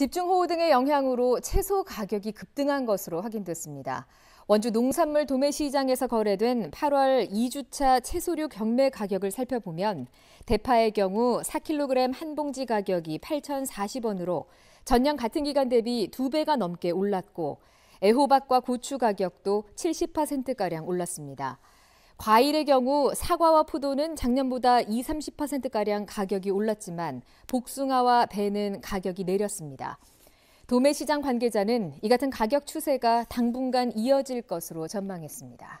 집중호우 등의 영향으로 채소 가격이 급등한 것으로 확인됐습니다. 원주 농산물 도매시장에서 거래된 8월 2주차 채소류 경매 가격을 살펴보면 대파의 경우 4kg 한 봉지 가격이 8,040원으로 전년 같은 기간 대비 2배가 넘게 올랐고 애호박과 고추 가격도 70%가량 올랐습니다. 과일의 경우 사과와 포도는 작년보다 20, 30%가량 가격이 올랐지만 복숭아와 배는 가격이 내렸습니다. 도매시장 관계자는 이 같은 가격 추세가 당분간 이어질 것으로 전망했습니다.